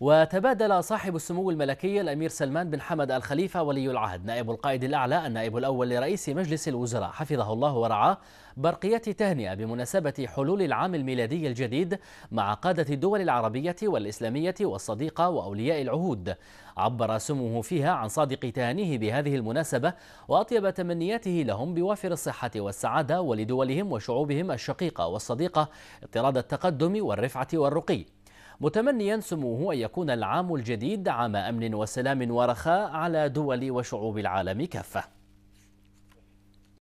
وتبادل صاحب السمو الملكي الأمير سلمان بن حمد الخليفة ولي العهد نائب القائد الأعلى النائب الأول لرئيس مجلس الوزراء حفظه الله ورعاه برقية تهنئة بمناسبة حلول العام الميلادي الجديد مع قادة الدول العربية والإسلامية والصديقة وأولياء العهود عبر سموه فيها عن صادق تهانيه بهذه المناسبة وأطيب تمنياته لهم بوافر الصحة والسعادة ولدولهم وشعوبهم الشقيقة والصديقة اطراد التقدم والرفعة والرقي متمنيا سموه أن يكون العام الجديد عام أمن وسلام ورخاء على دول وشعوب العالم كافة